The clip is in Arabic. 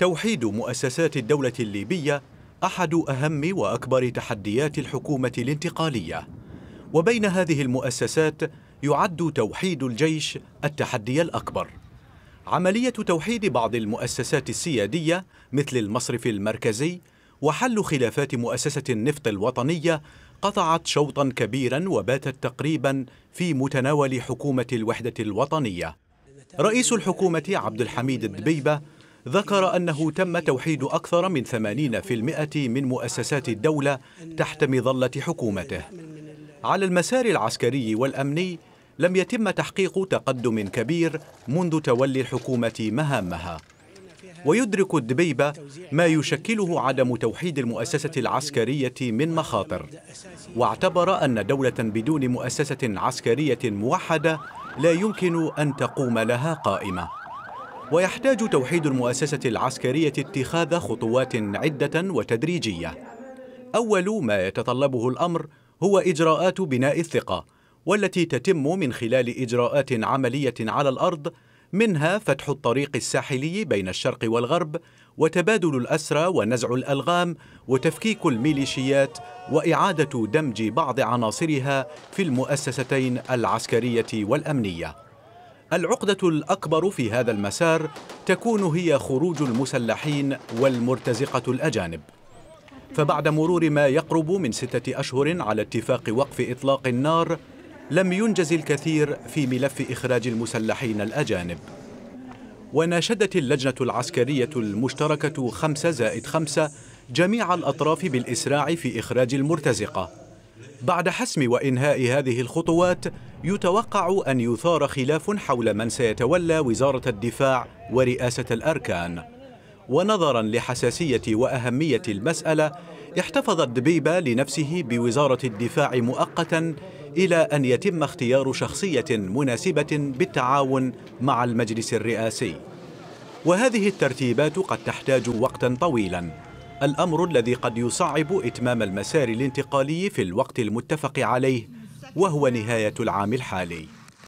توحيد مؤسسات الدولة الليبية أحد أهم وأكبر تحديات الحكومة الانتقالية وبين هذه المؤسسات يعد توحيد الجيش التحدي الأكبر عملية توحيد بعض المؤسسات السيادية مثل المصرف المركزي وحل خلافات مؤسسة النفط الوطنية قطعت شوطا كبيرا وباتت تقريبا في متناول حكومة الوحدة الوطنية رئيس الحكومة عبد الحميد الدبيبة ذكر أنه تم توحيد أكثر من 80% من مؤسسات الدولة تحت مظلة حكومته على المسار العسكري والأمني لم يتم تحقيق تقدم كبير منذ تولي الحكومة مهامها ويدرك الدبيبة ما يشكله عدم توحيد المؤسسة العسكرية من مخاطر واعتبر أن دولة بدون مؤسسة عسكرية موحدة لا يمكن أن تقوم لها قائمة ويحتاج توحيد المؤسسة العسكرية اتخاذ خطوات عدة وتدريجية أول ما يتطلبه الأمر هو إجراءات بناء الثقة والتي تتم من خلال إجراءات عملية على الأرض منها فتح الطريق الساحلي بين الشرق والغرب وتبادل الأسرى ونزع الألغام وتفكيك الميليشيات وإعادة دمج بعض عناصرها في المؤسستين العسكرية والأمنية العقدة الأكبر في هذا المسار تكون هي خروج المسلحين والمرتزقة الأجانب فبعد مرور ما يقرب من ستة أشهر على اتفاق وقف إطلاق النار لم ينجز الكثير في ملف إخراج المسلحين الأجانب وناشدت اللجنة العسكرية المشتركة 5 زائد 5 جميع الأطراف بالإسراع في إخراج المرتزقة بعد حسم وإنهاء هذه الخطوات يتوقع أن يثار خلاف حول من سيتولى وزارة الدفاع ورئاسة الأركان ونظرا لحساسية وأهمية المسألة احتفظ الدبيبة لنفسه بوزارة الدفاع مؤقتا إلى أن يتم اختيار شخصية مناسبة بالتعاون مع المجلس الرئاسي وهذه الترتيبات قد تحتاج وقتا طويلا الأمر الذي قد يصعب إتمام المسار الانتقالي في الوقت المتفق عليه وهو نهاية العام الحالي